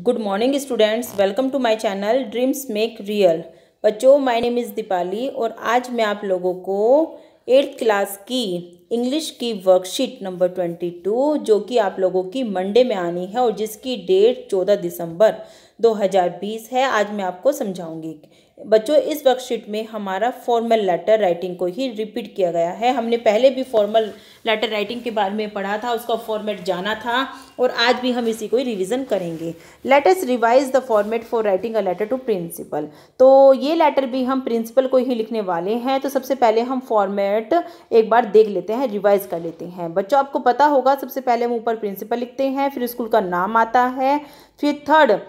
good morning students welcome to my channel dreams make real बच्चों my name is Deepali और आज मैं आप लोगों को एट्थ क्लास की इंग्लिश की वर्कशीट नंबर ट्वेंटी टू जो कि आप लोगों की मंडे में आनी है और जिसकी डेट चौदह दिसंबर 2020 है आज मैं आपको समझाऊंगी बच्चों इस वर्कशीट में हमारा फॉर्मल लेटर राइटिंग को ही रिपीट किया गया है हमने पहले भी फॉर्मल लेटर राइटिंग के बारे में पढ़ा था उसका फॉर्मेट जाना था और आज भी हम इसी को ही रिविजन करेंगे letters revise the format for writing a letter to principal तो ये लेटर भी हम प्रिंसिपल को ही लिखने वाले हैं तो सबसे पहले हम फॉर्मेट एक बार देख लेते हैं रिवाइज कर लेते हैं बच्चों आपको पता होगा सबसे पहले हम ऊपर प्रिंसिपल लिखते हैं फिर स्कूल का नाम आता है फिर थर्ड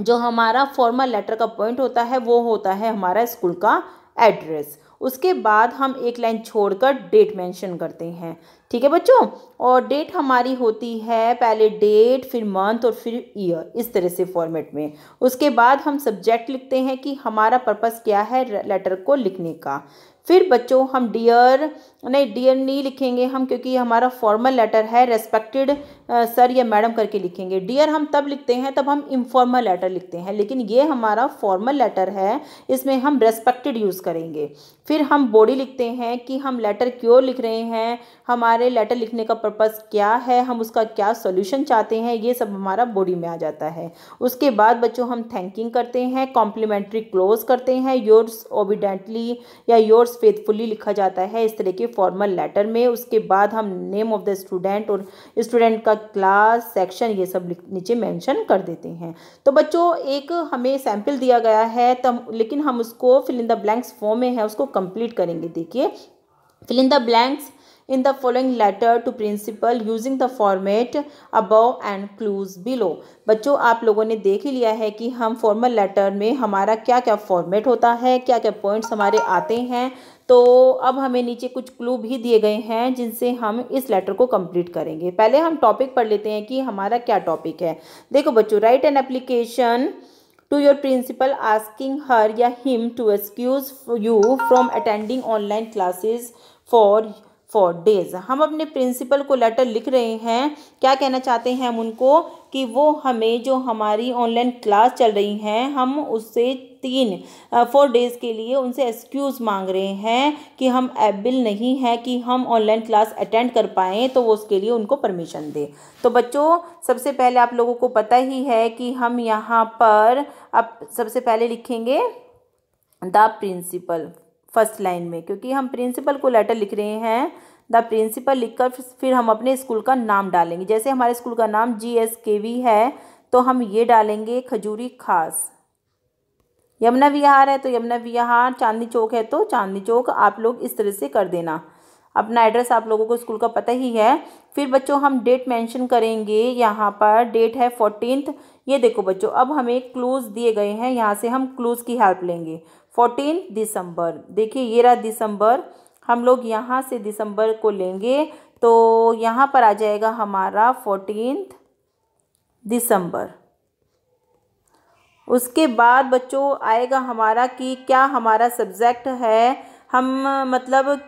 जो हमारा फॉर्मल लेटर का पॉइंट होता है वो होता है हमारा स्कूल का एड्रेस उसके बाद हम एक लाइन छोड़कर डेट मेंशन करते हैं ठीक है बच्चों और डेट हमारी होती है पहले डेट फिर मंथ और फिर ईयर इस तरह से फॉर्मेट में उसके बाद हम सब्जेक्ट लिखते हैं कि हमारा पर्पस क्या है लेटर को लिखने का फिर बच्चों हम डियर नहीं डियर नहीं लिखेंगे हम क्योंकि हमारा फॉर्मल लेटर है रेस्पेक्टेड सर या मैडम करके लिखेंगे डियर हम तब लिखते हैं तब हम इनफॉर्मल लेटर लिखते हैं लेकिन ये हमारा फॉर्मल लेटर है इसमें हम रेस्पेक्टेड यूज़ करेंगे फिर हम बॉडी लिखते हैं कि हम लेटर क्यों लिख रहे हैं हमारे हमारे लेटर लिखने का पर्पज़ क्या है हम उसका क्या सोल्यूशन चाहते हैं ये सब हमारा बॉडी में आ जाता है उसके बाद बच्चों हम थैंकिंग करते हैं कॉम्प्लीमेंट्री क्लोज करते हैं योर्स ओबिडेंटली या योर्स फेथफुली लिखा जाता है इस तरह के फॉर्मल लेटर में उसके बाद हम नेम ऑफ द स्टूडेंट और स्टूडेंट का क्लास सेक्शन ये सब नीचे मैंशन कर देते हैं तो बच्चों एक हमें सैम्पल दिया गया है तो लेकिन हम उसको fill in the blanks form में है उसको कंप्लीट करेंगे देखिए fill in the blanks in the following letter to principal using the format above and clues below बच्चों आप लोगों ने देख ही लिया है कि हम फॉर्मल लेटर में हमारा क्या क्या फॉर्मेट होता है क्या क्या पॉइंट्स हमारे आते हैं तो अब हमें नीचे कुछ क्लू भी दिए गए हैं जिनसे हम इस लेटर को कंप्लीट करेंगे पहले हम टॉपिक पढ़ लेते हैं कि हमारा क्या टॉपिक है देखो बच्चों write an application to your principal asking her or him to excuse you from attending online classes for four days हम अपने प्रिंसिपल को लेटर लिख रहे हैं क्या कहना चाहते हैं हम उनको कि वो हमें जो हमारी ऑनलाइन क्लास चल रही हैं हम उससे तीन फोर डेज़ के लिए उनसे एक्सक्यूज़ मांग रहे हैं कि हम एबिल नहीं हैं कि हम ऑनलाइन क्लास अटेंड कर पाएँ तो वो उसके लिए उनको परमिशन दें तो बच्चों सबसे पहले आप लोगों को पता ही है कि हम यहाँ पर आप सबसे पहले लिखेंगे द प्रिंसिपल फर्स्ट लाइन में क्योंकि हम प्रिंसिपल को लेटर लिख रहे हैं द प्रिंसिपल लिखकर फिर हम अपने स्कूल का नाम डालेंगे जैसे हमारे स्कूल का नाम जी एस के वी है तो हम ये डालेंगे खजूरी खास यमुना विहार है तो यमुना विहार चांदनी चौक है तो चांदनी चौक आप लोग इस तरह से कर देना अपना एड्रेस आप लोगों को स्कूल का पता ही है फिर बच्चों हम डेट मेंशन करेंगे यहाँ पर डेट है फोर्टीनथ ये देखो बच्चों अब हमें क्लूज़ दिए गए हैं यहाँ से हम क्लूज़ की हेल्प लेंगे फोर्टीन दिसंबर देखिए ये रहा दिसंबर हम लोग यहाँ से दिसंबर को लेंगे तो यहाँ पर आ जाएगा हमारा फोर्टीन दिसंबर उसके बाद बच्चों आएगा हमारा कि क्या हमारा सब्जेक्ट है हम मतलब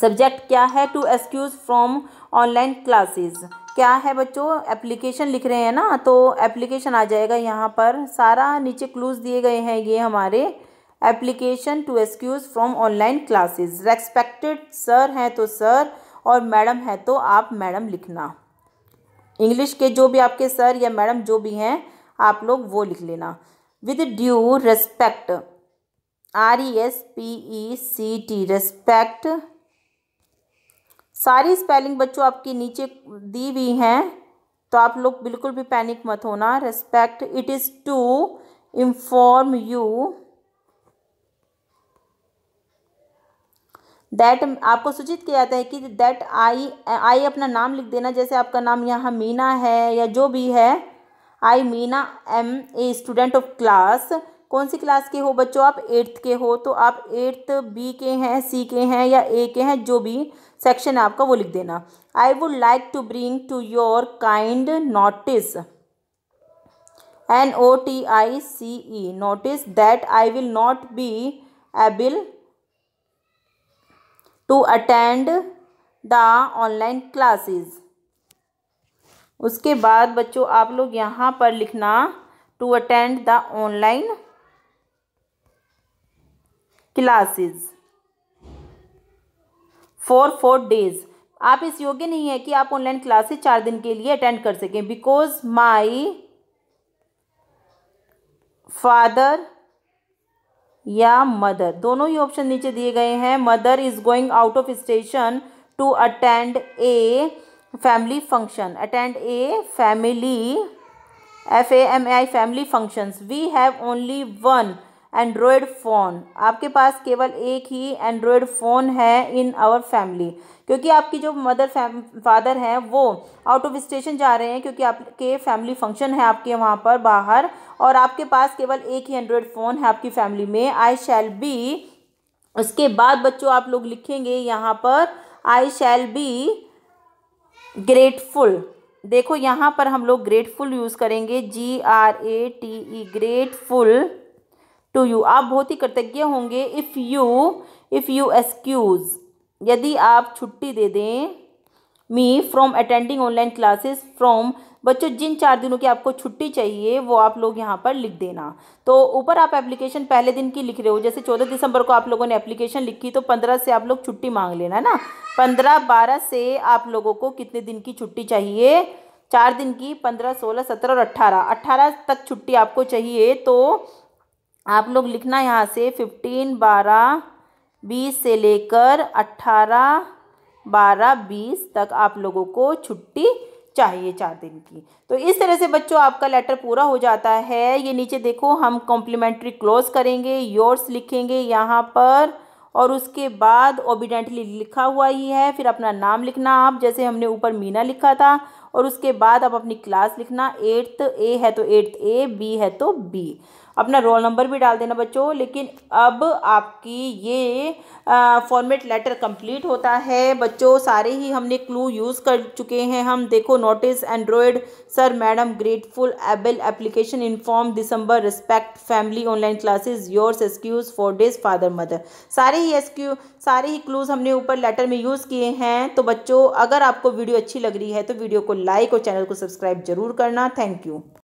सब्जेक्ट क्या है to excuse from online classes क्या है बच्चों एप्लीकेशन लिख रहे हैं ना तो एप्लीकेशन आ जाएगा यहाँ पर सारा नीचे क्लूज़ दिए गए हैं ये हमारे application to excuse from online classes respected sir हैं तो सर और मैडम हैं तो आप मैडम लिखना इंग्लिश के जो भी आपके सर या मैडम जो भी हैं आप लोग वो लिख लेना with due respect R E S P E C T respect सारी स्पेलिंग बच्चों आपके नीचे दी हुई हैं तो आप लोग बिल्कुल भी पैनिक मत होना respect it is to inform you that आपको सूचित किया जाता है कि दैट आई आई अपना नाम लिख देना जैसे आपका नाम यहाँ मीना है या जो भी है I Meena am a student of class कौन सी क्लास के हो बच्चों आप एट्थ के हो तो आप एट्थ बी के हैं सी के हैं या ए के हैं जो भी सेक्शन है आपका वो लिख देना I would like to bring to your kind notice N O T I C E notice that I will not be able to attend the online classes उसके बाद बच्चों आप लोग यहाँ पर लिखना to attend the online classes for four days आप इस योग्य नहीं है कि आप ऑनलाइन क्लासेस चार दिन के लिए अटेंड कर सकें बिकॉज माई फादर या मदर दोनों ही ऑप्शन नीचे दिए गए हैं mother is going out of station to attend a family function attend a family F A M I family functions we have only one android phone आपके पास केवल एक ही एंड्रॉयड फ़ोन है इन आवर फैमिली क्योंकि आपकी जो mother father हैं वो आउट ऑफ स्टेशन जा रहे हैं क्योंकि आपके फैमिली फंक्शन है आपके वहाँ पर बाहर और आपके पास केवल एक ही एंड्रॉयड फ़ोन है आपकी फैमिली में आई शैल बी उसके बाद बच्चों आप लोग लिखेंगे यहाँ पर आई शैल बी ग्रेटफुल देखो यहाँ पर हम लोग ग्रेटफुल यूज़ करेंगे G R A T E grateful to you आप बहुत ही कृतज्ञ होंगे if you if you excuse यदि आप छुट्टी दे दें me from attending online classes from बच्चों जिन चार दिनों की आपको छुट्टी चाहिए वो आप लोग यहाँ पर लिख देना तो ऊपर आप एप्लीकेशन पहले दिन की लिख रहे हो जैसे चौदह दिसंबर को आप लोगों ने एप्लीकेशन लिखी तो पंद्रह से आप लोग छुट्टी मांग लेना ना पंद्रह बारह से आप लोगों को कितने दिन की छुट्टी चाहिए चार दिन की पंद्रह सोलह सत्रह और अट्ठारह अट्ठारह तक छुट्टी आपको चाहिए तो आप लोग लिखना यहाँ से फिफ्टीन बारह बीस से लेकर अट्ठारह बारह बीस तक आप लोगों को छुट्टी चाहिए चार दिन की तो इस तरह से बच्चों आपका लेटर पूरा हो जाता है ये नीचे देखो हम कॉम्प्लीमेंट्री क्लोज करेंगे योर्स लिखेंगे यहाँ पर और उसके बाद ओबिडेंटली लिखा हुआ ही है फिर अपना नाम लिखना आप जैसे हमने ऊपर मीना लिखा था और उसके बाद आप अपनी क्लास लिखना एट्थ ए है तो एट्थ ए बी है तो बी अपना रोल नंबर भी डाल देना बच्चों लेकिन अब आपकी ये फॉर्मेट लेटर कंप्लीट होता है बच्चों सारे ही हमने क्लू यूज़ कर चुके हैं हम देखो notice android sir madam grateful able application inform December respect family online classes yours excuse for days father mother सारे ही एक्सक्यू सारे ही क्लूज़ हमने ऊपर लेटर में यूज़ किए हैं तो बच्चों अगर आपको वीडियो अच्छी लग रही है तो वीडियो को लाइक और चैनल को सब्सक्राइब जरूर करना थैंक यू